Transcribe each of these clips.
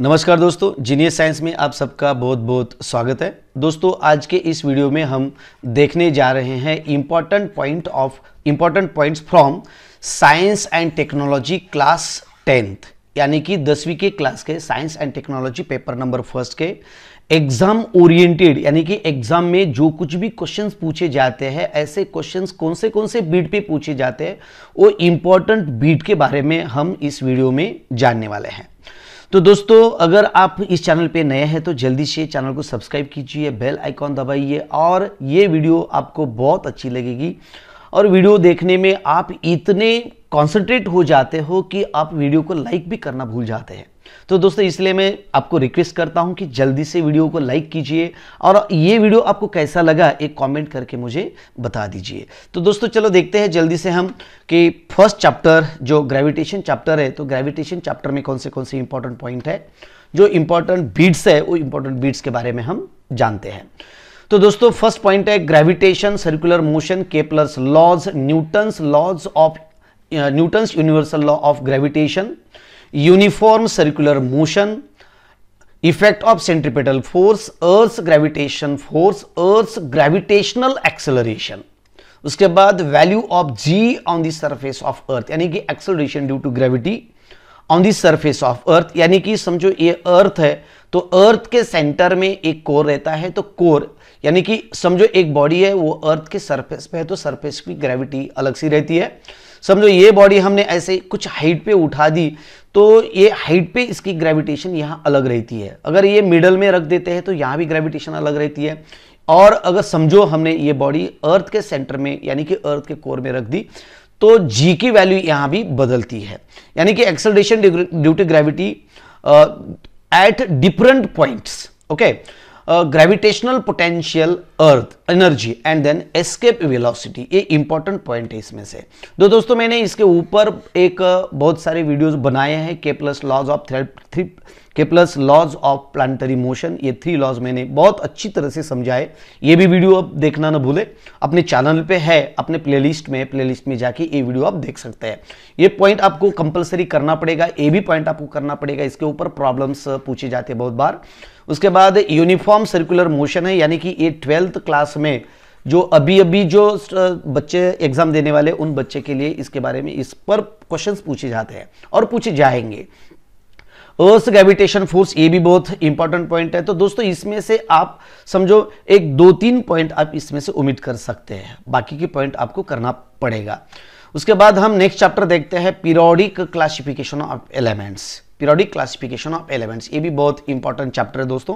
नमस्कार दोस्तों genius science में आप सबका बहुत बहुत स्वागत है दोस्तों आज के इस वीडियो में हम देखने जा रहे हैं important point of important points from science and technology class tenth यानी कि दसवीं के क्लास के science and technology paper number first के एग्जाम ओरिएंटेड यानी कि एग्जाम में जो कुछ भी क्वेश्चंस पूछे जाते हैं ऐसे क्वेश्चंस कौन से कौन से बीट पे पूछे जाते हैं वो इंपॉर्टेंट बीट के बारे में हम इस वीडियो में जानने वाले हैं तो दोस्तों अगर आप इस चैनल पे नए हैं तो जल्दी से चैनल को सब्सक्राइब कीजिए बेल आइकॉन दबाइए और ये वीडियो आपको बहुत अच्छी लगेगी और वीडियो देखने में आप इतने कॉन्सेंट्रेट हो जाते हो कि आप वीडियो को लाइक भी करना भूल जाते हैं तो दोस्तों इसलिए मैं आपको रिक्वेस्ट करता हूं कि जल्दी से वीडियो को लाइक कीजिए और ये वीडियो आपको कैसा लगा एक कमेंट करके मुझे बता दीजिए तो दोस्तों चलो देखते हैं जल्दी से हम कि फर्स्ट चैप्टर जो ग्रेविटेशन चैप्टर है तो ग्रेविटेशन चैप्टर में कौन से कौन से इंपॉर्टेंट पॉइंट है जो इंपॉर्टेंट बीट्स है वो इंपॉर्टेंट बीट्स के बारे में हम जानते हैं तो दोस्तों फर्स्ट पॉइंट है gravitation circular motion Kepler's laws Newton's laws of Newton's universal law of gravitation uniform circular motion effect of centripetal force earth gravitation force earth gravitational acceleration उसके बाद value of g on the surface of earth यानी कि acceleration due to gravity on the surface of earth यानी कि समझो ये अर्थ है तो अर्थ के सेंटर में एक कोर रहता है तो कोर यानी कि समझो एक बॉडी है वो अर्थ के सरफेस पे है तो सरफेस की ग्रेविटी अलग सी रहती है समझो ये बॉडी हमने ऐसे कुछ हाइट पे उठा दी तो ये हाइट पे इसकी ग्रेविटेशन यहाँ अलग रहती है अगर ये मिडल में रख देते हैं तो यहाँ भी ग्रेविटेशन अलग रहती है और अगर समझो हमने ये बॉडी अर्थ के सेंटर में यानी कि अर्थ के कोर में रख दी तो जी की वैल्यू यहाँ भी बदलती है यानी कि acceleration due to gravity at different points okay gravitational potential earth energy and then escape velocity ये इंपॉर्टेंट पॉइंट है इसमें से तो दोस्तों मैंने इसके ऊपर एक बहुत सारे वीडियोस बनाए हैं Kepler's laws of three Kepler's laws of planetary motion ये थ्री लॉज मैंने बहुत अच्छी तरह से समझाए ये भी वीडियो आप देखना ना भूले अपने चैनल पे है अपने प्लेलिस्ट में प्लेलिस्ट में जाके ये वीडियो आप देख सकते हैं ये पॉइंट आपको कंपलसरी करना पड़ेगा ये भी पॉइंट आपको करना पड़ेगा इसके ऊपर प्रॉब्लम्स पूछे जाते हैं बहुत बार उसके बाद यूनिफॉर्म सर्कुलर मोशन है यानी कि ये ट्वेल्थ क्लास में जो अभी अभी जो बच्चे एग्जाम देने वाले उन बच्चे के लिए इसके बारे में इस पर क्वेश्चंस पूछे जाते हैं और पूछे जाएंगे अर्थ ग्रेविटेशन फोर्स ये भी बहुत इंपॉर्टेंट पॉइंट है तो दोस्तों इसमें से आप समझो एक दो तीन पॉइंट आप इसमें से उम्मीद कर सकते हैं बाकी के पॉइंट आपको करना पड़ेगा उसके बाद हम नेक्स्ट चैप्टर देखते हैं periodic classification of elements periodic classification of elements ये भी बहुत इंपॉर्टेंट चैप्टर है दोस्तों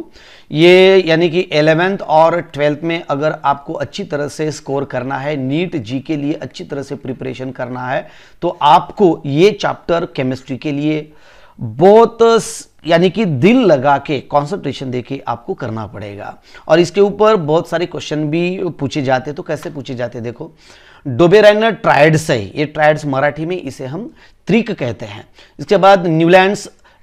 ये यानी कि एलेवेंथ और ट्वेल्थ में अगर आपको अच्छी तरह से स्कोर करना है नीट जी के लिए अच्छी तरह से प्रिपरेशन करना है तो आपको ये चैप्टर केमिस्ट्री के लिए बहुत यानी कि दिल लगा के कॉन्सेंट्रेशन देके आपको करना पड़ेगा और इसके ऊपर बहुत सारे क्वेश्चन भी पूछे जाते तो कैसे पूछे जाते देखो डोबेराइनर ट्रायड्स है ये ट्रायड्स मराठी में इसे हम त्रिक कहते हैं इसके बाद न्यूलैंड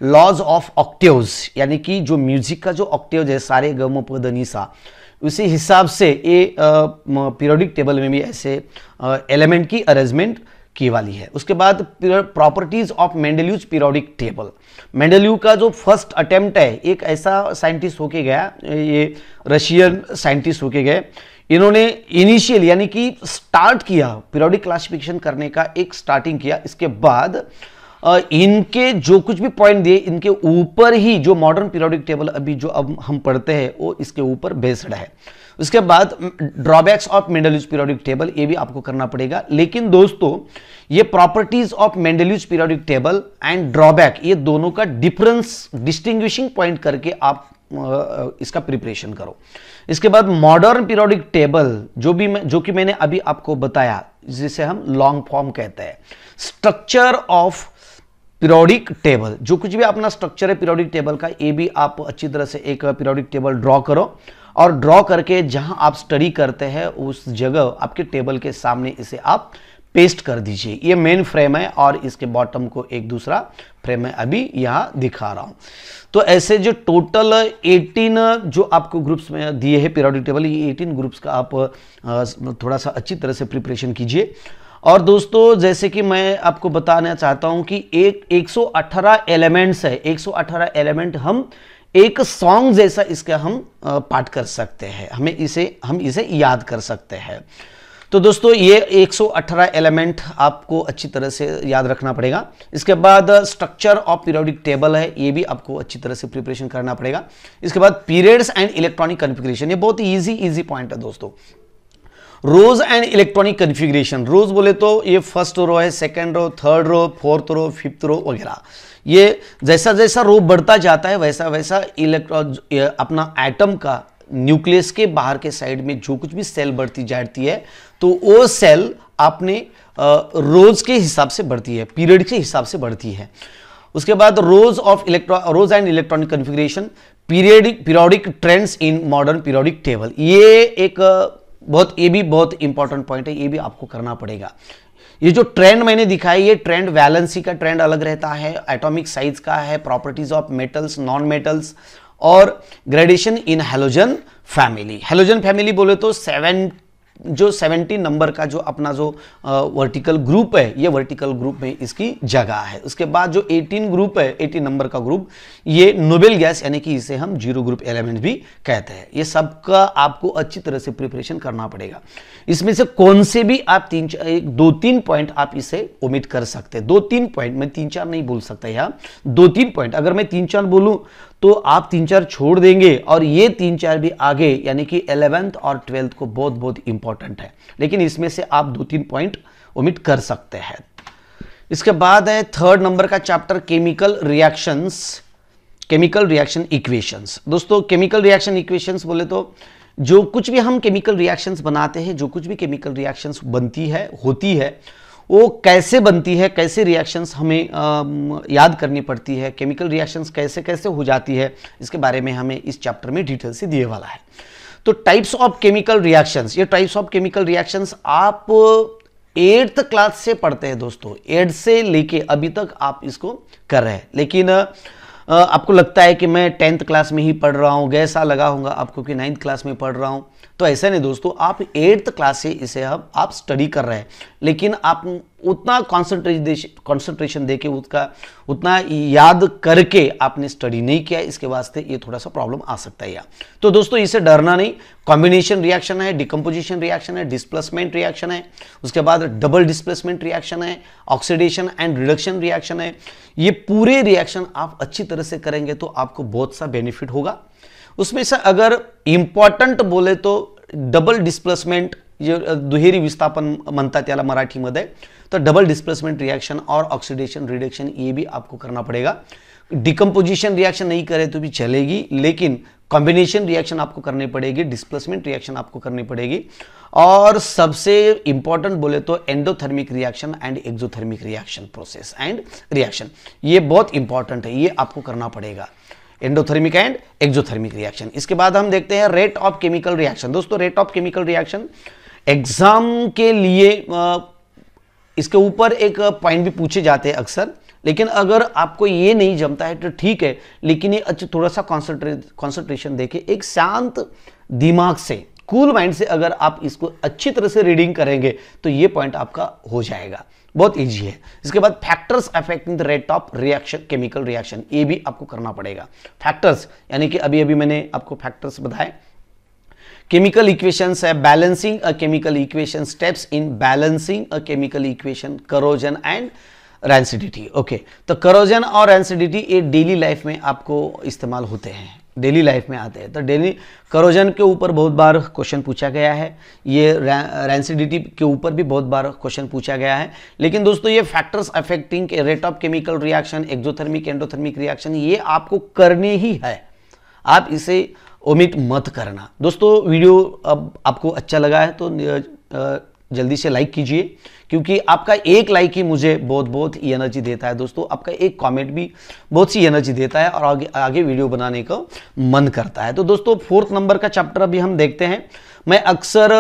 लॉज ऑफ ऑक्टेव्स यानी कि जो म्यूजिक का जो ऑक्टेव्स है सारे गम पदनीसा उसी हिसाब से ये पीरियोडिक टेबल में भी ऐसे एलिमेंट की अरेंजमेंट की वाली है उसके बाद properties of Mendeleev's periodic table Mendeleev का जो फर्स्ट अटेम्प्ट है एक ऐसा साइंटिस्ट होके गया ये रशियन साइंटिस्ट होके गए इन्होंने इनिशियल यानी कि स्टार्ट किया पीरियोडिक क्लासिफिकेशन करने का एक स्टार्टिंग किया इसके बाद इनके जो कुछ भी पॉइंट दिए इनके ऊपर ही जो मॉडर्न पीरियोडिक टेबल अभी जो अब हम पढ़ते हैं वो इसके ऊपर बेस्ड है उसके बाद drawbacks of Mendeleev's periodic table ये भी आपको करना पड़ेगा लेकिन दोस्तों ये properties of Mendeleev's periodic table and drawback ये दोनों का डिफरेंस डिस्टिंग्विशिंग पॉइंट करके आप इसका प्रिपरेशन करो इसके बाद मॉडर्न पीरियोडिक टेबल जो भी मैं जो कि मैंने अभी आपको बताया जिसे हम लॉन्ग फॉर्म कहते हैं स्ट्रक्चर ऑफ पीरियोडिक टेबल जो कुछ भी अपना स्ट्रक्चर है पीरियोडिक टेबल का ये भी आप अच्छी तरह से एक पीरियोडिक टेबल ड्रॉ करो और ड्रॉ करके जहां आप स्टडी करते हैं उस जगह आपके टेबल के सामने इसे आप पेस्ट कर दीजिए ये मेन फ्रेम है और इसके बॉटम को एक दूसरा फ्रेम है अभी यहाँ दिखा रहा हूँ तो ऐसे जो टोटल 18 जो आपको ग्रुप्स में दिए हैं पीरियडिक टेबल ये 18 ग्रुप्स का आप थोड़ा सा अच्छी तरह से प्रिपरेशन कीजिए और दोस्तों जैसे कि मैं आपको बताना चाहता हूँ कि एक 118 एलिमेंट्स है 118 एलिमेंट हम एक सॉन्ग जैसा इसका हम पाठ कर सकते हैं हमें इसे हम इसे याद कर सकते हैं तो दोस्तों ये 118 एलिमेंट आपको अच्छी तरह से याद रखना पड़ेगा इसके बाद स्ट्रक्चर ऑफ पीरियोडिक टेबल है ये भी आपको अच्छी तरह से प्रिपरेशन करना पड़ेगा इसके बाद पीरियड्स एंड इलेक्ट्रॉनिक कन्फिग्रेशन ये बहुत इजी इजी पॉइंट है दोस्तों rows and electronic configuration rows बोले तो ये फर्स्ट रो है second row third row fourth row fifth row वगैरह ये जैसा जैसा रो बढ़ता जाता है वैसा वैसा इलेक्ट्रॉन अपना एटम का न्यूक्लियस के बाहर के साइड में जो कुछ भी सेल बढ़ती जाती है तो वो सेल आपने रोज के हिसाब से बढ़ती है पीरियड के हिसाब से बढ़ती है उसके बाद rows of electro rows and electronic configuration periodic periodic trends in modern periodic table ये एक बहुत ये भी बहुत इंपॉर्टेंट पॉइंट है ये भी आपको करना पड़ेगा ये जो ट्रेंड मैंने दिखाई ये ट्रेंड वैलेंसी का ट्रेंड अलग रहता है एटॉमिक साइज का है properties of metals non metals और gradation in halogen family halogen family बोले तो सेवन जो 70 नंबर का जो अपना जो वर्टिकल ग्रुप है ये वर्टिकल ग्रुप में इसकी जगह है उसके बाद जो 18 ग्रुप है 18 नंबर का ग्रुप ये नोबेल गैस यानी कि इसे हम जीरो ग्रुप एलिमेंट भी कहते हैं ये सबका आपको अच्छी तरह से प्रिपरेशन करना पड़ेगा इसमें से कौन से भी आप तीन एक दो तीन पॉइंट आप इसे ओमिट कर सकते हैं दो तीन पॉइंट में तीन चार नहीं बोल सकते यहाँ दो तीन पॉइंट अगर मैं तीन चार बोलूँ तो आप तीन चार छोड़ देंगे और ये तीन चार भी आगे यानी कि एलेवेंथ और ट्वेल्थ को बहुत बहुत इंपॉर्टेंट है लेकिन इसमें से आप दो तीन पॉइंट उम्मीद कर सकते हैं इसके बाद है थर्ड नंबर का chapter chemical reactions chemical reaction equations दोस्तों केमिकल रिएक्शन इक्वेशंस बोले तो जो कुछ भी हम केमिकल रिएक्शंस बनाते हैं जो कुछ भी केमिकल रिएक्शंस बनती है होती है वो कैसे बनती है कैसे रिएक्शंस हमें आ, याद करनी पड़ती है केमिकल रिएक्शंस कैसे कैसे हो जाती है इसके बारे में हमें इस चैप्टर में डिटेल से दिए वाला है तो टाइप्स ऑफ केमिकल रिएक्शंस ये टाइप्स ऑफ केमिकल रिएक्शंस आप एट्थ क्लास से पढ़ते हैं दोस्तों एट से लेके अभी तक आप इसको कर रहे हैं लेकिन आपको लगता है कि मैं टेंथ क्लास में ही पढ़ रहा हूँ गैसा लगा होगा आपको कि नाइन्थ क्लास में पढ़ रहा हूँ तो ऐसा नहीं दोस्तों आप एट्थ क्लास से इसे अब आप स्टडी कर रहे हैं लेकिन आप उतना कॉन्सेंट्रेशन कॉन्सेंट्रेशन दे के उसका उतना याद करके आपने स्टडी नहीं किया इसके वास्ते ये थोड़ा सा प्रॉब्लम आ सकता है यार तो दोस्तों इसे डरना नहीं कॉम्बिनेशन रिएक्शन है डिकम्पोजिशन रिएक्शन है डिस्प्लेसमेंट रिएक्शन है उसके बाद डबल डिस्प्लेसमेंट रिएक्शन है ऑक्सीडेशन एंड रिडक्शन रिएक्शन है ये पूरे रिएक्शन आप अच्छी तरह से करेंगे तो आपको बहुत सा बेनिफिट होगा उसमें से अगर इम्पॉर्टंट बोले तो डबल डिस्प्लेसमेंट जो दुहेरी विस्थापन मनता मराठी में तो डबल डिस्प्लेसमेंट रिएक्शन और ऑक्सीडेशन रिडक्शन ये भी आपको करना पड़ेगा डिकम्पोजिशन रिएक्शन नहीं करे तो भी चलेगी लेकिन कॉम्बिनेशन रिएक्शन आपको करनी पड़ेगी डिस्प्लेसमेंट रिएक्शन आपको करनी पड़ेगी और सबसे इंपॉर्टेंट बोले तो endothermic reaction and exothermic reaction process and reaction ये बहुत इंपॉर्टेंट है ये आपको करना पड़ेगा एंडोथर्मिक एंड एक्जोथर्मिक रिएक्शन इसके बाद हम देखते हैं रेट ऑफ केमिकल रिएक्शन दोस्तों rate of chemical reaction exam के लिए इसके ऊपर एक पॉइंट भी पूछे जाते हैं अक्सर लेकिन अगर आपको ये नहीं जमता है तो ठीक है लेकिन ये अच्छा थोड़ा सा कॉन्सेंट्रेट कॉन्सेंट्रेशन देखे एक शांत दिमाग से कूल cool माइंड से अगर आप इसको अच्छी तरह से रीडिंग करेंगे तो ये पॉइंट आपका हो जाएगा बहुत ईजी है इसके बाद factors affecting the rate of reaction chemical reaction ये भी आपको करना पड़ेगा फैक्टर्स यानी कि अभी अभी मैंने आपको फैक्टर्स बताए केमिकल इक्वेशंस है balancing a chemical equation steps in balancing a chemical equation corrosion and rancidity okay तो करोजन और रेंसिडिटी ये डेली लाइफ में आपको इस्तेमाल होते हैं डेली लाइफ में आते हैं तो डेली करोजन के ऊपर बहुत बार क्वेश्चन पूछा गया है ये रेंसिडिटी के ऊपर भी बहुत बार क्वेश्चन पूछा गया है लेकिन दोस्तों ये factors affecting rate of chemical reaction exothermic endothermic reaction ये आपको करनी ही है आप इसे ओमिट मत करना दोस्तों वीडियो अब आपको अच्छा लगा है तो जल्दी से लाइक कीजिए क्योंकि आपका एक लाइक ही मुझे बहुत बहुत ही एनर्जी देता है दोस्तों आपका एक कमेंट भी बहुत सी एनर्जी देता है और आगे आगे वीडियो बनाने का मन करता है तो दोस्तों फोर्थ नंबर का चैप्टर अभी हम देखते हैं मैं अक्सर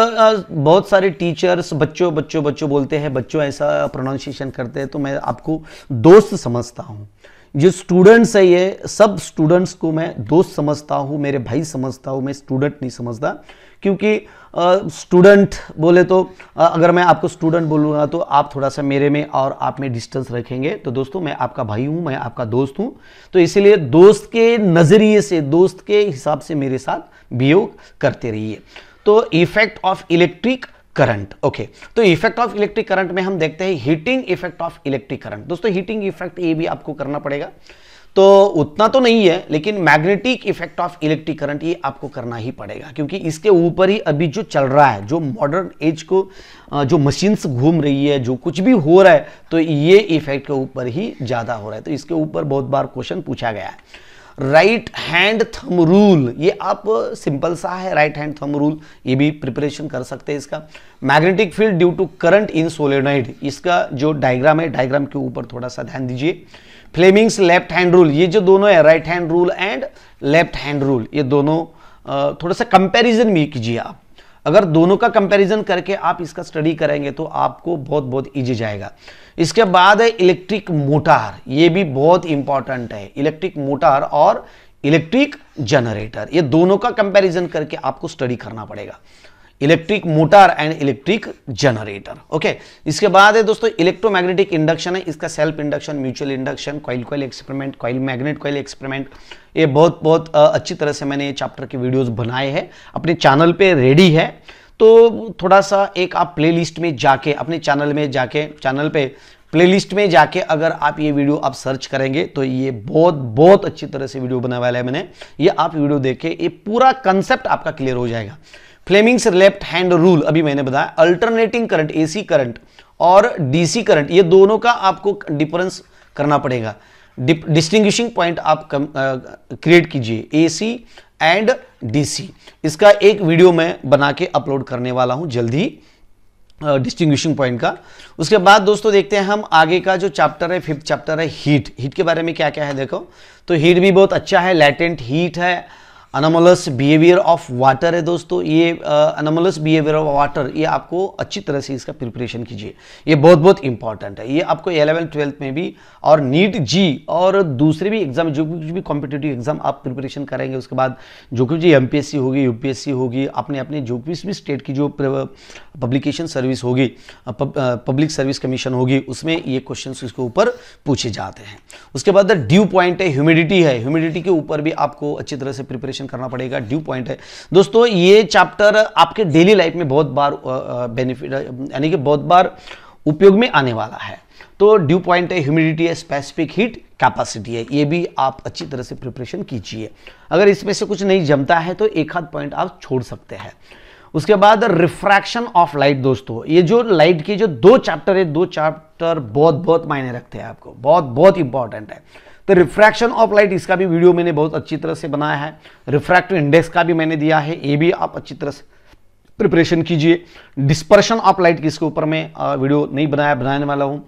बहुत सारे टीचर्स बच्चों बच्चों बच्चों बोलते हैं बच्चों ऐसा प्रोनाउंसिएशन करते हैं तो मैं आपको दोस्त समझता हूँ जो स्टूडेंट्स है ये सब स्टूडेंट्स को मैं दोस्त समझता हूँ मेरे भाई समझता हूँ मैं स्टूडेंट नहीं समझता क्योंकि स्टूडेंट बोले तो अगर मैं आपको स्टूडेंट बोलूँगा तो आप थोड़ा सा मेरे में और आप में डिस्टेंस रखेंगे तो दोस्तों मैं आपका भाई हूँ मैं आपका दोस्त हूँ तो इसीलिए दोस्त के नज़रिए से दोस्त के हिसाब से मेरे साथ बिहेव करते रहिए तो effect of electric current okay तो इफेक्ट ऑफ इलेक्ट्रिक करंट में हम देखते हैं heating effect of electric current दोस्तों हीटिंग इफेक्ट ये भी आपको करना पड़ेगा तो उतना तो नहीं है लेकिन magnetic effect of electric current ये आपको करना ही पड़ेगा क्योंकि इसके ऊपर ही अभी जो चल रहा है जो मॉडर्न एज को जो मशीन्स घूम रही है जो कुछ भी हो रहा है तो ये इफेक्ट के ऊपर ही ज़्यादा हो रहा है तो इसके ऊपर बहुत बार क्वेश्चन पूछा गया है राइट हैंड थम रूल ये आप सिंपल सा है राइट हैंड थम रूल ये भी प्रिपरेशन कर सकते हैं इसका magnetic field due to current in solenoid इसका जो डायग्राम है डायग्राम के ऊपर थोड़ा सा ध्यान दीजिए फ्लेमिंग्स लेफ्ट हैंड रूल ये जो दोनों है right hand rule and left hand rule ये दोनों थोड़ा सा कंपैरिजन भी कीजिए आप अगर दोनों का कंपैरिजन करके आप इसका स्टडी करेंगे तो आपको बहुत बहुत इजी जाएगा इसके बाद है इलेक्ट्रिक मोटार ये भी बहुत इंपॉर्टेंट है इलेक्ट्रिक मोटार और इलेक्ट्रिक जनरेटर ये दोनों का कंपैरिजन करके आपको स्टडी करना पड़ेगा electric motor and electric generator okay इसके बाद है दोस्तों इलेक्ट्रोमैग्नेटिक इंडक्शन है इसका self induction mutual induction coil coil experiment coil magnet coil experiment ये बहुत बहुत अच्छी तरह से मैंने ये चैप्टर के वीडियोस बनाए हैं अपने चैनल पे रेडी है तो थोड़ा सा एक आप लिस्ट में जाके अपने चैनल में जाके चैनल पे प्लेलिस्ट में जाके अगर आप ये वीडियो आप सर्च करेंगे तो ये बहुत बहुत अच्छी तरह से वीडियो बनाया वाला है मैंने ये आप वीडियो देख के ये पूरा कंसेप्ट आपका क्लियर हो जाएगा फ्लेमिंग्स लेफ्ट हैंड रूल अभी मैंने बताया अल्टरनेटिंग करंट एसी करंट और डीसी करंट ये दोनों का आपको डिफरेंस करना पड़ेगा डिस्टिंग्विशिंग पॉइंट आप क्रिएट कीजिए एसी एंड डीसी इसका एक वीडियो मैं बना के अपलोड करने वाला हूं जल्दी डिस्टिंग्विशिंग पॉइंट का उसके बाद दोस्तों देखते हैं हम आगे का जो चैप्टर है फिफ्थ चैप्टर है हीट हीट के बारे में क्या क्या है देखो तो हीट भी बहुत अच्छा है लैटेंट हीट है अनोमलस बिहेवियर ऑफ वाटर है दोस्तों ये अनोमलस बिहेवियर ऑफ वाटर ये आपको अच्छी तरह से इसका प्रिपरेशन कीजिए ये बहुत बहुत इंपॉर्टेंट है ये आपको एलेवेंथ ट्वेल्थ में भी और नीट जी और दूसरे भी एग्जाम जो कुछ भी कॉम्पिटेटिव एग्जाम आप प्रिपरेशन करेंगे उसके बाद जो कुछ भी एम होगी यू होगी अपने अपने जो किस भी स्टेट की जो पब्लिकेशन सर्विस होगी पब्लिक सर्विस कमीशन होगी उसमें ये क्वेश्चन उसके ऊपर पूछे जाते हैं उसके बाद ड्यू पॉइंट है ह्यूमिडिटी है ह्यूमिडिटी के ऊपर भी आपको अच्छी तरह से प्रिपरेशन कैलकुलेशन करना पड़ेगा ड्यू पॉइंट है दोस्तों ये चैप्टर आपके डेली लाइफ में बहुत बार बेनिफिट यानी कि बहुत बार उपयोग में आने वाला है तो ड्यू पॉइंट है ह्यूमिडिटी है स्पेसिफिक हीट कैपेसिटी है ये भी आप अच्छी तरह से प्रिपरेशन कीजिए अगर इसमें से कुछ नहीं जमता है तो एक हाथ पॉइंट आप छोड़ सकते हैं उसके बाद रिफ्रैक्शन ऑफ लाइट दोस्तों ये जो लाइट के जो दो चैप्टर है दो चैप्टर बहुत बहुत मायने रखते हैं आपको बहुत बहुत इंपॉर्टेंट है तो रिफ्रैक्शन ऑफ लाइट इसका भी वीडियो मैंने बहुत अच्छी तरह से बनाया है रिफ्रैक्टिव इंडेक्स का भी मैंने दिया है ये भी आप अच्छी तरह से प्रिपरेशन कीजिए डिस्पर्शन ऑफ लाइट किसके ऊपर मैं वीडियो नहीं बनाया बनाने वाला हूँ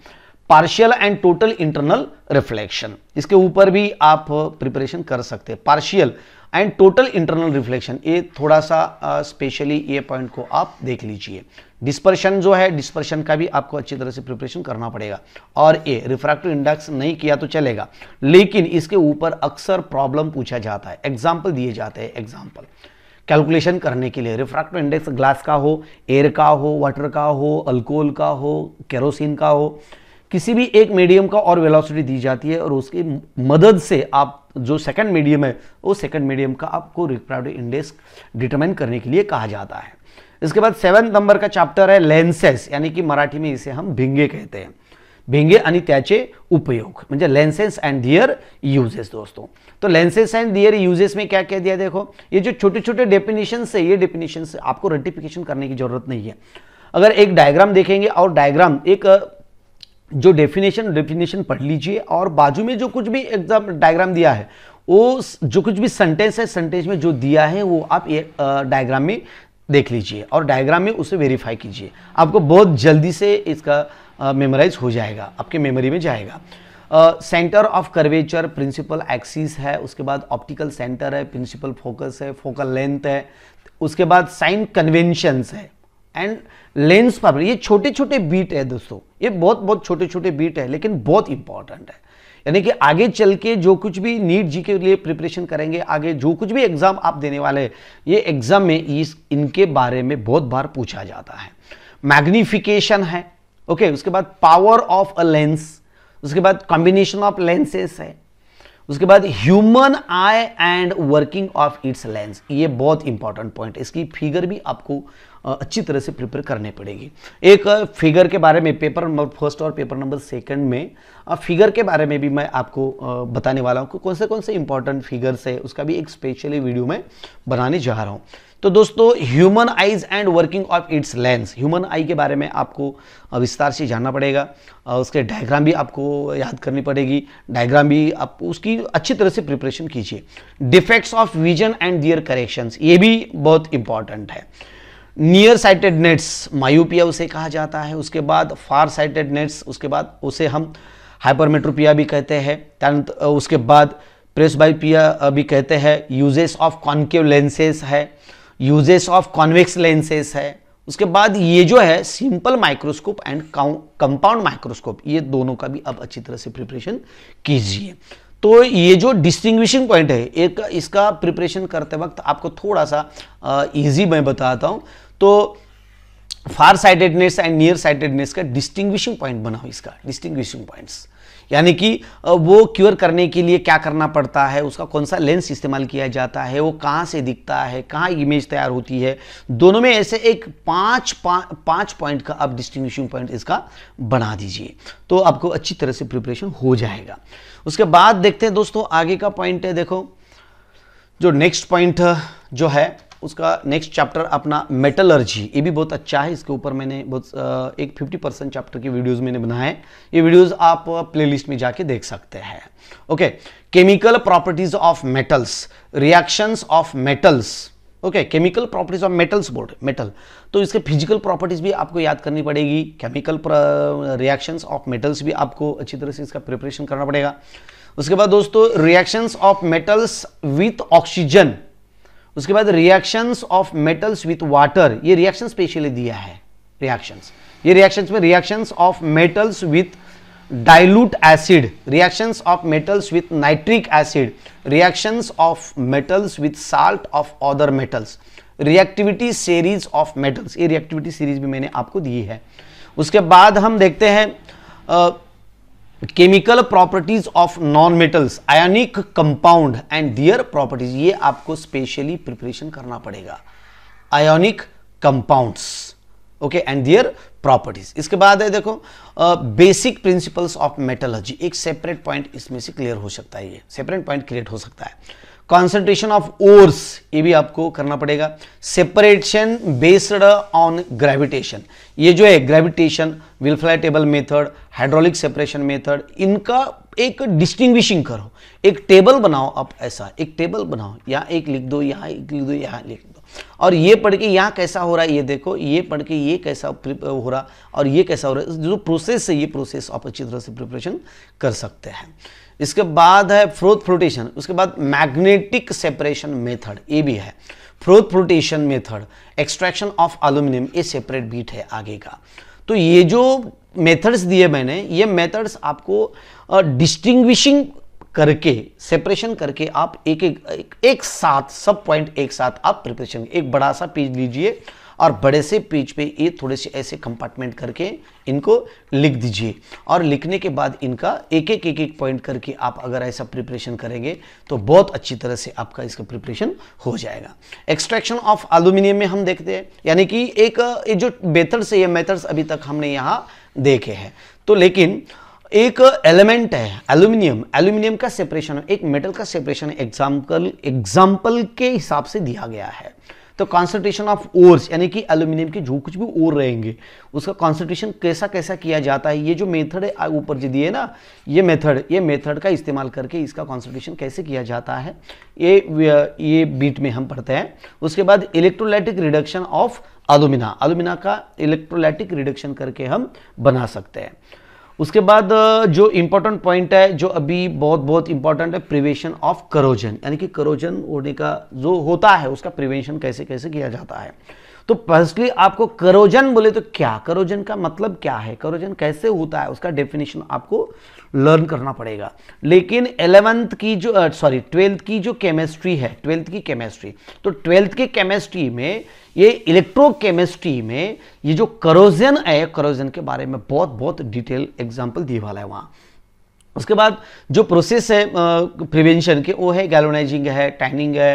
partial and total internal reflection इसके ऊपर भी आप प्रिपरेशन कर सकते हैं partial and total internal reflection ये थोड़ा सा स्पेशली ये पॉइंट को आप देख लीजिए डिस्पर्शन जो है डिस्पर्शन का भी आपको अच्छी तरह से प्रिपरेशन करना पड़ेगा और ये रिफ्रैक्टिव इंडेक्स नहीं किया तो चलेगा लेकिन इसके ऊपर अक्सर प्रॉब्लम पूछा जाता है एग्जाम्पल दिए जाते हैं एग्जाम्पल कैलकुलेशन करने के लिए रिफ्रैक्टिव इंडेक्स ग्लास का हो एयर का हो वाटर का हो अल्कोहल का हो केरोसिन का हो किसी भी एक मीडियम का और वेलोसिटी दी जाती है और उसकी मदद से आप जो सेकंड मीडियम है वो सेकंड मीडियम का आपको रिफ्रैक्टिव इंडेक्स डिटरमाइन करने के लिए कहा जाता है इसके बाद सेवन नंबर का चैप्टर है लेंसेस यानी कि मराठी में इसे हम भिंगे कहते हैं भिंगे आणि त्याचे उपयोग म्हणजे लेंसेस एंड दियर यूजेस दोस्तों तो लेंसेस एंड दियर यूजेस में क्या कह दिया देखो ये जो छोटे छोटे डेफिनेशन है ये डेफिनेशन आपको रेटिफिकेशन करने की जरूरत नहीं है अगर एक डायग्राम देखेंगे और डायग्राम एक जो डेफिनेशन डेफिनेशन पढ़ लीजिए और बाजू में जो कुछ भी एग्जाम डायग्राम दिया है वो जो कुछ भी सेंटेंस है सेंटेंस में जो दिया है वो आप ये डायग्राम में देख लीजिए और डायग्राम में उसे वेरीफाई कीजिए आपको बहुत जल्दी से इसका मेमोराइज हो जाएगा आपके मेमोरी में जाएगा centre of curvature principal axis है उसके बाद ऑप्टिकल सेंटर है प्रिंसिपल फोकस है फोकल लेंथ है उसके बाद साइन कन्वेंशंस है एंड लेंस पर ये छोटे छोटे बीट है दोस्तों ये बहुत बहुत छोटे छोटे बीट है लेकिन बहुत इंपॉर्टेंट है यानी कि आगे चल के जो कुछ भी नीट जी के लिए प्रिपरेशन करेंगे आगे जो कुछ भी एग्ज़ाम आप देने वाले ये एग्ज़ाम में इस इनके बारे में बहुत बार पूछा जाता है मैग्निफिकेशन है ओके okay, उसके बाद पावर ऑफ अ लेंस उसके बाद कॉम्बिनेशन ऑफ लेंसेस है उसके बाद human eye and working of its lens ये बहुत इंपॉर्टेंट पॉइंट इसकी फिगर भी आपको अच्छी तरह से प्रिपेयर करने पड़ेगी एक फिगर के बारे में पेपर नंबर फर्स्ट और पेपर नंबर सेकंड में फिगर के बारे में भी मैं आपको बताने वाला हूँ कि कौन से कौन से इंपॉर्टेंट फिगर्स है उसका भी एक स्पेशली वीडियो में बनाने जा रहा हूँ तो दोस्तों human eyes and working of its lens human eye के बारे में आपको विस्तार से जानना पड़ेगा उसके डायग्राम भी आपको याद करनी पड़ेगी डायग्राम भी आप उसकी अच्छी तरह से प्रिपरेशन कीजिए defects of vision and their corrections ये भी बहुत इंपॉर्टेंट है नियर साइटेड नेट्स मायूपिया उसे कहा जाता है उसके बाद फार साइटेड नेट्स उसके बाद उसे हम हाइपरमेट्रोपिया भी कहते हैं उसके बाद प्रेसबाइपिया भी कहते हैं यूजेस ऑफ कॉन्केव लेंसेस है यूजेस ऑफ कॉन्वेक्स लेंसेस है उसके बाद ये जो है simple microscope and compound microscope ये दोनों का भी अब अच्छी तरह से प्रिपरेशन कीजिए तो ये जो डिस्टिंग्विशिंग पॉइंट है एक इसका प्रिपरेशन करते वक्त आपको थोड़ा सा इजी मैं बताता हूँ तो far sightedness and near sightedness का डिस्टिंग्विशिंग पॉइंट बनाओ इसका डिस्टिंग्विशिंग पॉइंट्स यानी कि वो क्योर करने के लिए क्या करना पड़ता है उसका कौन सा लेंस इस्तेमाल किया जाता है वो कहाँ से दिखता है कहाँ इमेज तैयार होती है दोनों में ऐसे एक पाँच पा, पाँच पॉइंट का आप डिस्टिंग्विशिंग पॉइंट इसका बना दीजिए तो आपको अच्छी तरह से प्रिपरेशन हो जाएगा उसके बाद देखते हैं दोस्तों आगे का पॉइंट है देखो जो नेक्स्ट पॉइंट जो है उसका नेक्स्ट चैप्टर अपना मेटलर्जी ये भी बहुत अच्छा है इसके ऊपर मैंने बहुत एक फिफ्टी परसेंट चैप्टर की वीडियोस मैंने बनाए ये वीडियोस आप प्लेलिस्ट में जाके देख सकते हैं okay chemical properties of metals reactions of metals okay chemical properties of metals board metal तो इसके फिजिकल प्रॉपर्टीज भी आपको याद करनी पड़ेगी केमिकल रिएक्शंस ऑफ मेटल्स भी आपको अच्छी तरह से इसका प्रिपरेशन करना पड़ेगा उसके बाद दोस्तों reactions of metals with oxygen उसके बाद reactions of metals with water ये रिएक्शन स्पेशली दिया है रिएक्शंस ये रिएक्शंस में reactions of metals with dilute acid reactions of metals with nitric acid reactions of metals with salt of other metals reactivity series of metals ये reactivity series भी मैंने आपको दी है उसके बाद हम देखते हैं chemical properties of non metals ionic compound and their properties ये आपको स्पेशली प्रिपरेशन करना पड़ेगा ionic compounds okay and their properties इसके बाद है देखो बेसिक प्रिंसिपल्स ऑफ मेटलॉजी एक सेपरेट पॉइंट इसमें से क्लियर हो सकता है ये सेपरेट पॉइंट क्रिएट हो सकता है कॉन्सेंट्रेशन ऑफ ओर्स ये भी आपको करना पड़ेगा सेपरेशन बेस्ड ऑन ग्रेविटेशन ये जो है gravitation Wilfley table method hydraulic separation method इनका एक डिस्टिंग्विशिंग करो एक टेबल बनाओ आप ऐसा एक टेबल बनाओ यहाँ एक लिख दो यहाँ एक लिख दो यहाँ लिख दो और ये पढ़ के यहाँ कैसा हो रहा है ये देखो ये पढ़ के ये कैसा हो रहा और ये कैसा हो रहा है जो प्रोसेस है ये प्रोसेस आप अच्छी तरह से प्रिपरेशन कर सकते हैं इसके बाद है फ्रोथ फ्लोटेशन उसके बाद मैग्नेटिक सेपरेशन मेथड ये भी है froth flotation method extraction of aluminium ये सेपरेट बीट है आगे का तो ये जो मेथड्स दिए मैंने ये मेथड्स आपको डिस्टिंग्विशिंग करके सेपरेशन करके आप एक एक एक, एक साथ सब पॉइंट एक साथ आप प्रिपरेशन एक बड़ा सा पेज लीजिए और बड़े से पेज पे ये थोड़े से ऐसे कंपार्टमेंट करके इनको लिख दीजिए और लिखने के बाद इनका एक एक एक एक पॉइंट करके आप अगर ऐसा प्रिपरेशन करेंगे तो बहुत अच्छी तरह से आपका इसका प्रिपरेशन हो जाएगा एक्सट्रैक्शन ऑफ एल्यूमिनियम में हम देखते हैं यानी कि एक जो मेथड से ये मेथड्स अभी तक हमने यहाँ देखे हैं तो लेकिन एक एलिमेंट है एल्यूमिनियम एल्यूमिनियम का सेपरेशन एक मेटल का सेपरेशन एग्जाम्पल एग्जाम्पल के हिसाब से दिया गया है तो कॉन्सेंट्रेशन ऑफ ओर्स यानी कि एल्यूमिनियम के जो कुछ भी ओर रहेंगे उसका कॉन्सेंट्रेशन कैसा कैसा किया जाता है ये जो मेथड है ऊपर जो दिए ना ये मेथड ये मेथड का इस्तेमाल करके इसका कॉन्सेंट्रेशन कैसे किया जाता है ये ये बीट में हम पढ़ते हैं उसके बाद electrolytic reduction of alumina alumina का इलेक्ट्रोलाइटिक रिडक्शन करके हम बना सकते हैं उसके बाद जो इम्पोर्टेंट पॉइंट है जो अभी बहुत बहुत इंपॉर्टेंट है प्रिवेशन ऑफ करोजन यानी कि करोजन होने का जो होता है उसका प्रिवेंशन कैसे कैसे किया जाता है तो फर्स्टली आपको करोजन बोले तो क्या करोजन का मतलब क्या है करोजन कैसे होता है उसका डेफिनेशन आपको लर्न करना पड़ेगा लेकिन एलेवंथ की जो सॉरी ट्वेल्थ की जो केमिस्ट्री है ट्वेल्थ की केमिस्ट्री तो ट्वेल्थ की केमिस्ट्री में ये इलेक्ट्रोकेमिस्ट्री में ये जो करोजन है करोजन के बारे में बहुत बहुत डिटेल एग्जाम्पल दी वाला है वहाँ उसके बाद जो प्रोसेस है प्रिवेंशन के वो है गैलोनाइजिंग है टैनिंग है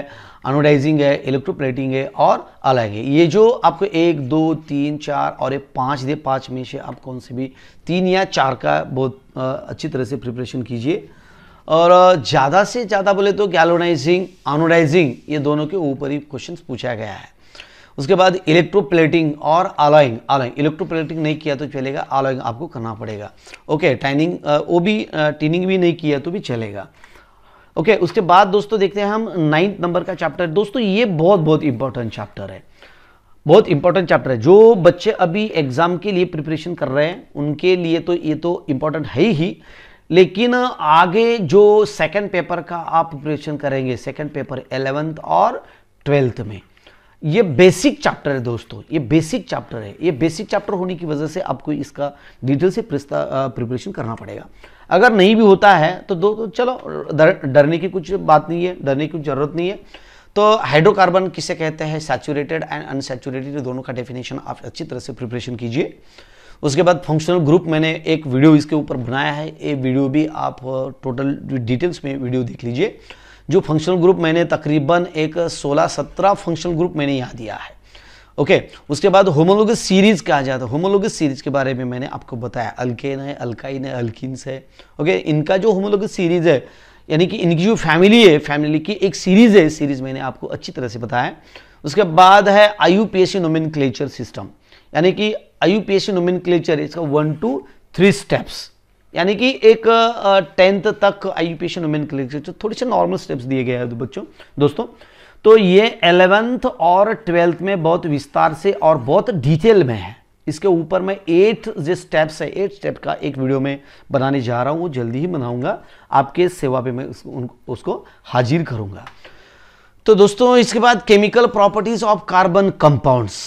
अनोडाइजिंग है इलेक्ट्रोप्लेटिंग है और अलग है ये जो आपको एक दो तीन चार और एक पाँच दे पाँच में से आप कौन से भी तीन या चार का बहुत अच्छी तरह से प्रिपरेशन कीजिए और ज़्यादा से ज़्यादा बोले तो गैलोनाइजिंग अनोडाइजिंग ये दोनों के ऊपर ही क्वेश्चन पूछा गया है उसके बाद इलेक्ट्रोप्लेटिंग और अलॉइंग अलॉइंग इलेक्ट्रोप्लेटिंग नहीं किया तो चलेगा अलॉइंग आपको करना पड़ेगा ओके टाइनिंग वो भी टीनिंग भी नहीं किया तो भी चलेगा ओके उसके बाद दोस्तों देखते हैं हम नाइन्थ नंबर का चैप्टर दोस्तों ये बहुत बहुत इंपॉर्टेंट चैप्टर है बहुत इंपॉर्टेंट चैप्टर है जो बच्चे अभी एग्जाम के लिए प्रिपरेशन कर रहे हैं उनके लिए तो ये तो इंपॉर्टेंट है ही लेकिन आगे जो सेकंड पेपर का आप प्रिपरेशन करेंगे सेकंड पेपर एलेवेंथ और ट्वेल्थ में ये बेसिक चैप्टर है दोस्तों ये बेसिक चैप्टर है ये बेसिक चैप्टर होने की वजह से आपको इसका डिटेल से प्रिपरेशन करना पड़ेगा अगर नहीं भी होता है तो दो तो चलो डरने की कुछ बात नहीं है डरने की जरूरत नहीं है तो हाइड्रोकार्बन किसे कहते हैं सैचुरेटेड एंड अनसेचुरेटेड दोनों का डेफिनेशन आप अच्छी तरह से प्रिपरेशन कीजिए उसके बाद फंक्शनल ग्रुप मैंने एक वीडियो इसके ऊपर बनाया है ये वीडियो भी आप टोटल डिटेल्स में वीडियो देख लीजिए जो फंक्शनल ग्रुप मैंने तकरीबन एक 16-17 फंक्शनल ग्रुप मैंने यहाँ दिया है ओके okay, उसके बाद होमोलोगस सीरीज कहा जाता है होमोलोगस सीरीज के बारे में मैंने आपको बताया अल्केन है अल्काइन है अल्किस है ओके okay, इनका जो होमोलोगस सीरीज है यानी कि इनकी जो फैमिली है फैमिली की एक सीरीज है सीरीज मैंने आपको अच्छी तरह से बताया उसके बाद है आयु यू पी सिस्टम यानी कि आयु यू पी इसका वन टू थ्री स्टेप्स यानी कि एक टेंथ तक एजुकेशन वुमेन क्लिनिक थोड़े से नॉर्मल स्टेप्स दिए गए हैं बच्चों दोस्तों तो ये एलेवेंथ और ट्वेल्थ में बहुत विस्तार से और बहुत डिटेल में है इसके ऊपर मैं एट जो स्टेप्स है एट स्टेप का एक वीडियो में बनाने जा रहा हूँ वो जल्दी ही बनाऊंगा आपके सेवा पे मैं उसको, उसको हाजिर करूंगा तो दोस्तों इसके बाद chemical properties of carbon compounds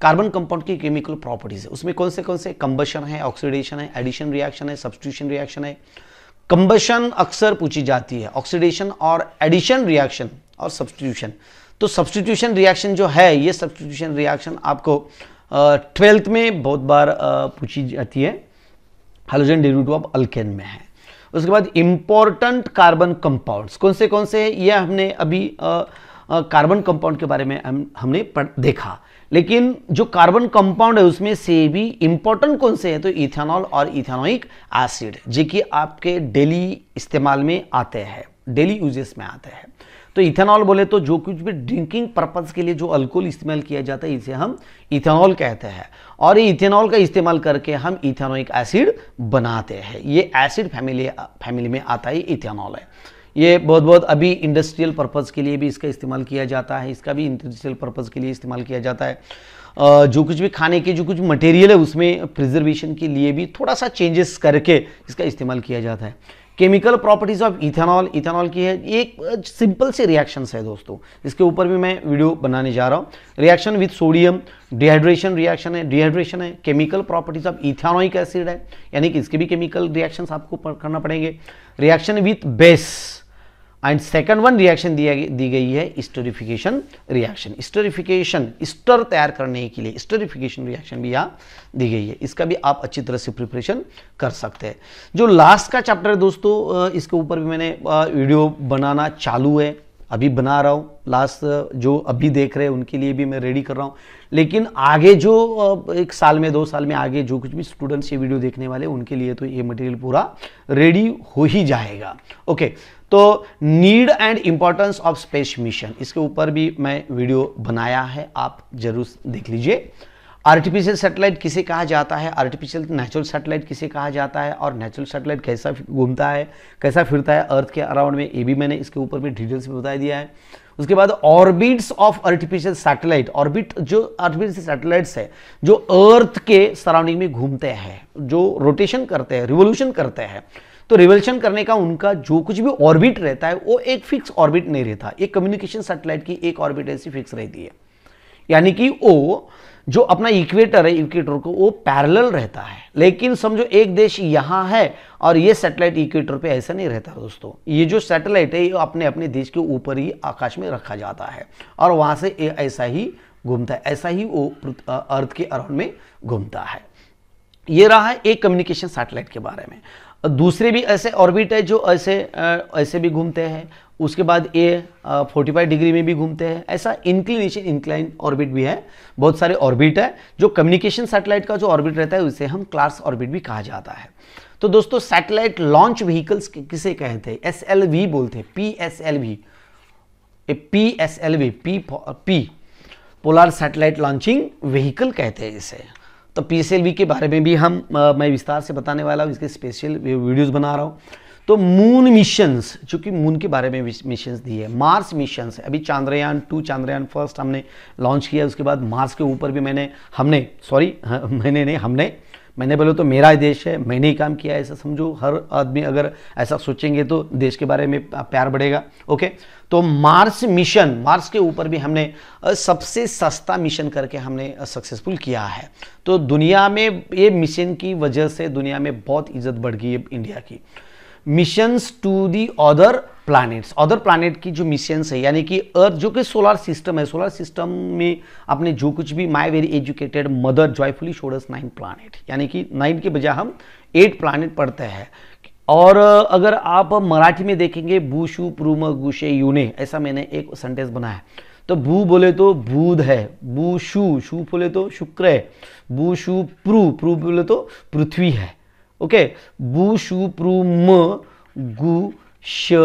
carbon compound की केमिकल प्रॉपर्टीज है उसमें कौन से कौन से कंबशन है ऑक्सीडेशन है एडिशन रिएक्शन है सब्सटीट्यूशन रिएक्शन है कंबशन अक्सर पूछी जाती है ऑक्सीडेशन और एडिशन रिएक्शन और सब्सटीट्यूशन तो सब्सटीट्यूशन रिएक्शन जो है ये सब्सटीट्यूशन रिएक्शन आपको ट्वेल्थ में बहुत बार पूछी जाती है हाइड्रोजन डेरिवेटिव ऑफ अल्केन में है उसके बाद इंपॉर्टेंट कार्बन कंपाउंड्स कौन से कौन से ये हमने अभी कार्बन कंपाउंड के बारे में हम हमने देखा लेकिन जो कार्बन कंपाउंड है उसमें से भी इंपॉर्टेंट कौन से है तो इथेनॉल और इथेनोइक एसिड जो कि आपके डेली इस्तेमाल में आते हैं डेली यूजेस में आते हैं तो इथेनॉल बोले तो जो कुछ भी ड्रिंकिंग पर्पज़ के लिए जो अल्कोहल इस्तेमाल किया जाता है इसे हम इथेनॉल कहते हैं और ये इथेनॉल का इस्तेमाल करके हम इथेनोइक एसिड बनाते हैं ये एसिड फैमिली फैमिली में आता है इथेनॉल है ये बहुत बहुत अभी इंडस्ट्रियल पर्पज़ के लिए भी इसका इस्तेमाल किया जाता है इसका भी इंडस्ट्रियल पर्पज़ के लिए इस्तेमाल किया जाता है जो कुछ भी खाने के जो कुछ मटेरियल है उसमें प्रिजर्वेशन के लिए भी थोड़ा सा चेंजेस करके इसका इस्तेमाल किया जाता है chemical properties of ethanol ethanol की है एक सिंपल से रिएक्शंस है दोस्तों इसके ऊपर भी मैं वीडियो बनाने जा रहा हूँ reaction with sodium dehydration reaction है डिहाइड्रेशन है chemical properties of ethanoic acid है यानी कि इसके भी केमिकल रिएक्शंस आपको करना पड़ेंगे reaction with base and second one reaction दिया दी गई है स्टोरिफिकेशन रिएक्शन स्टोरिफिकेशन स्टर तैयार करने के लिए स्टोरिफिकेशन रिएक्शन भी यहाँ दी गई है इसका भी आप अच्छी तरह से प्रिपरेशन कर सकते हैं जो लास्ट का चैप्टर है दोस्तों इसके ऊपर भी मैंने वीडियो बनाना चालू है अभी बना रहा हूँ लास्ट जो अभी देख रहे हैं उनके लिए भी मैं रेडी कर रहा हूँ लेकिन आगे जो एक साल में दो साल में आगे जो कुछ भी स्टूडेंट्स ये वीडियो देखने वाले उनके लिए तो ये मटेरियल पूरा रेडी हो ही जाएगा ओके okay. तो need and importance of space mission इसके ऊपर भी मैं वीडियो बनाया है आप जरूर देख लीजिए आर्टिफिशियल सैटेलाइट किसे कहा जाता है आर्टिफिशियल नेचुरल सैटेलाइट किसे कहा जाता है और नेचुरल सैटेलाइट कैसा घूमता है कैसा फिरता है अर्थ के अराउंड में ये भी मैंने इसके ऊपर भी डिटेल्स में बता दिया है उसके बाद orbits of artificial satellite orbit जो आर्टिफिशियल सैटेलाइट्स है जो अर्थ के सराउंडिंग में घूमते हैं जो रोटेशन करते हैं रिवोल्यूशन करते हैं तो रिवल्यूशन करने का उनका जो कुछ भी ऑर्बिट रहता है वो एक फिक्स ऑर्बिट नहीं रहता एक कम्युनिकेशन सैटेलाइट की एक ऑर्बिट ऐसी फिक्स रहती है यानी कि वो जो अपना इक्वेटर है इक्वेटर को वो पैरेलल रहता है लेकिन समझो एक देश यहाँ है और ये सैटेलाइट इक्वेटर पे ऐसा नहीं रहता दोस्तों ये जो सैटेलाइट है ये अपने अपने देश के ऊपर ही आकाश में रखा जाता है और वहाँ से ऐसा ही घूमता है ऐसा ही वो अर्थ के अराउंड में घूमता है ये रहा है एक कम्युनिकेशन सैटेलाइट के बारे में दूसरे भी ऐसे ऑर्बिट है जो ऐसे ऐसे भी घूमते हैं उसके बाद ये 45 डिग्री में भी घूमते हैं ऐसा इंक्लिनेशन इंक्लाइन ऑर्बिट भी है बहुत सारे ऑर्बिट है जो कम्युनिकेशन सैटेलाइट का जो ऑर्बिट रहता है उसे हम क्लास ऑर्बिट भी कहा जाता है तो दोस्तों सैटेलाइट लॉन्च व्हीकल्स किसे कहते हैं एस एल वी बोलते हैं P S L V P S L V P P polar satellite launching vehicle कहते हैं इसे तो पी के बारे में भी हम आ, मैं विस्तार से बताने वाला हूँ इसके स्पेशल वीडियोज़ बना रहा हूँ तो मून मिशंस चूँकि मून के बारे में मिशंस दिए है मार्स मिशंस अभी चांद्रयान टू चांद्रयान फर्स्ट हमने लॉन्च किया उसके बाद मार्स के ऊपर भी मैंने हमने सॉरी मैंने नहीं हमने मैंने बोला तो मेरा देश है मैंने ही काम किया ऐसा समझो हर आदमी अगर ऐसा सोचेंगे तो देश के बारे में प्यार बढ़ेगा ओके तो मार्स मिशन मार्स के ऊपर भी हमने सबसे सस्ता मिशन करके हमने सक्सेसफुल किया है तो दुनिया में ये मिशन की वजह से दुनिया में बहुत इज्जत बढ़ गई है इंडिया की missions to the other planets other planet की जो मिशंस है यानी कि अर्थ जो कि सोलर सिस्टम है सोलर सिस्टम में आपने जो कुछ भी my very educated mother joyfully showed us nine planet यानी कि नाइन के बजाय हम एट प्लानट पढ़ते हैं और अगर आप मराठी में देखेंगे भूशु प्रूम गुशे यूने ऐसा मैंने एक सेंटेंस बनाया तो भू बोले तो भूध है भू शु शु बोले तो शुक्र है भू प्रु प्रु बोले तो पृथ्वी है ओके भू शु म गु श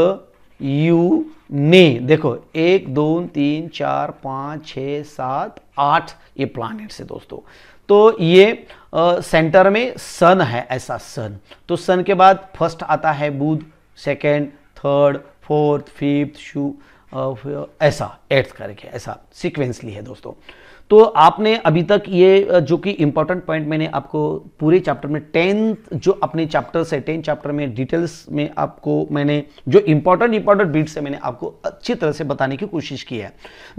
यू ने देखो एक दो तीन चार पाँच छ सात आठ ये प्लानिट्स है दोस्तों तो ये आ, सेंटर में सन है ऐसा सन तो सन के बाद फर्स्ट आता है Budh second third fourth fifth शू ऐसा एट्थ करके ऐसा सिक्वेंसली है दोस्तों तो आपने अभी तक ये जो कि इंपॉर्टेंट पॉइंट मैंने आपको पूरे चैप्टर में टेंथ जो अपने चैप्टर से टेंथ चैप्टर में डिटेल्स में आपको मैंने जो इंपॉर्टेंट इंपॉर्टेंट बीट्स है मैंने आपको अच्छी तरह से बताने की कोशिश की है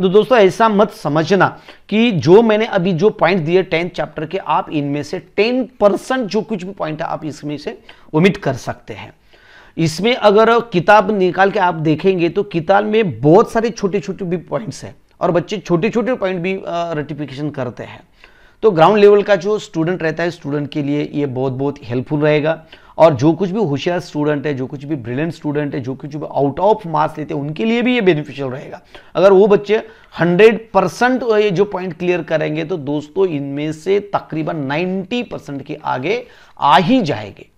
तो दोस्तों ऐसा मत समझना कि जो मैंने अभी जो पॉइंट दिए टेंथ चैप्टर के आप इनमें से टेन परसेंट जो कुछ भी पॉइंट है आप इसमें से उम्मीद कर सकते हैं इसमें अगर किताब निकाल के आप देखेंगे तो किताब में बहुत सारे छोटे छोटे भी पॉइंट्स हैं और बच्चे छोटे छोटे पॉइंट भी रेटिफिकेशन करते हैं तो ग्राउंड लेवल का जो स्टूडेंट रहता है स्टूडेंट के लिए ये बहुत बहुत हेल्पफुल रहेगा और जो कुछ भी होशियार स्टूडेंट है जो कुछ भी ब्रिलियंट स्टूडेंट है जो कुछ भी आउट ऑफ मार्क्स लेते हैं उनके लिए भी ये बेनिफिशियल रहेगा अगर वो बच्चे 100 परसेंट ये जो पॉइंट क्लियर करेंगे तो दोस्तों इनमें से तकरीबन 90 परसेंट के आगे आ ही जाएंगे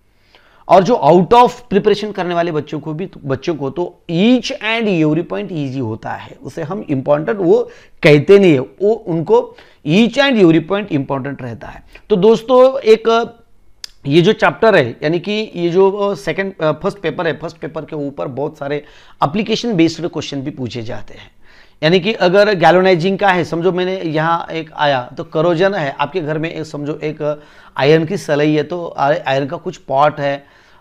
और जो आउट ऑफ प्रिपरेशन करने वाले बच्चों को भी बच्चों को तो each and every point easy होता है उसे हम इम्पॉर्टेंट वो कहते नहीं है वो उनको each and every point important रहता है तो दोस्तों एक ये जो चैप्टर है यानी कि ये जो सेकंड फर्स्ट पेपर है फर्स्ट पेपर के ऊपर बहुत सारे अप्लीकेशन बेस्ड क्वेश्चन भी पूछे जाते हैं यानी कि अगर गैलोनाइजिंग का है समझो मैंने यहाँ एक आया तो करोजन है आपके घर में एक समझो एक आयरन की सलाई है तो आयरन का कुछ पॉट है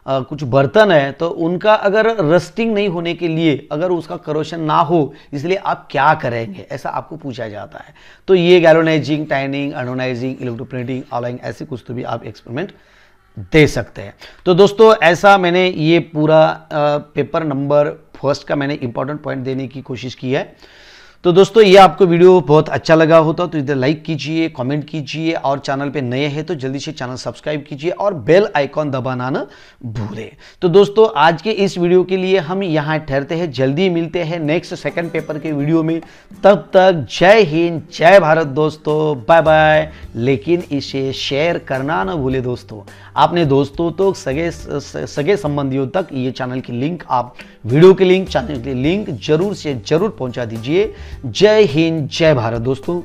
आ, कुछ बर्तन है तो उनका अगर रस्टिंग नहीं होने के लिए अगर उसका करोशन ना हो इसलिए आप क्या करेंगे ऐसा आपको पूछा जाता है तो ये गैलोनाइजिंग टाइनिंग अनोनाइजिंग इलेक्ट्रोप्रिंटिंग ऑलाइंग ऐसे कुछ तो भी आप एक्सपेरिमेंट दे सकते हैं तो दोस्तों ऐसा मैंने ये पूरा आ, पेपर नंबर फर्स्ट का मैंने इंपॉर्टेंट पॉइंट देने की कोशिश की है तो दोस्तों ये आपको वीडियो बहुत अच्छा लगा होता तो इधर लाइक कीजिए कमेंट कीजिए और चैनल पे नए हैं तो जल्दी से चैनल सब्सक्राइब कीजिए और बेल आइकॉन दबाना ना भूलें तो दोस्तों आज के इस वीडियो के लिए हम यहाँ ठहरते हैं जल्दी मिलते हैं नेक्स्ट सेकंड पेपर के वीडियो में तब तक जय हिंद जय भारत दोस्तों बाय बाय लेकिन इसे शेयर करना ना भूले दोस्तों आपने दोस्तों तो सगे सगे संबंधियों तक ये चैनल की लिंक आप वीडियो की लिंक चैनल की लिंक जरूर से जरूर पहुंचा दीजिए जय हिंद जय भारत दोस्तों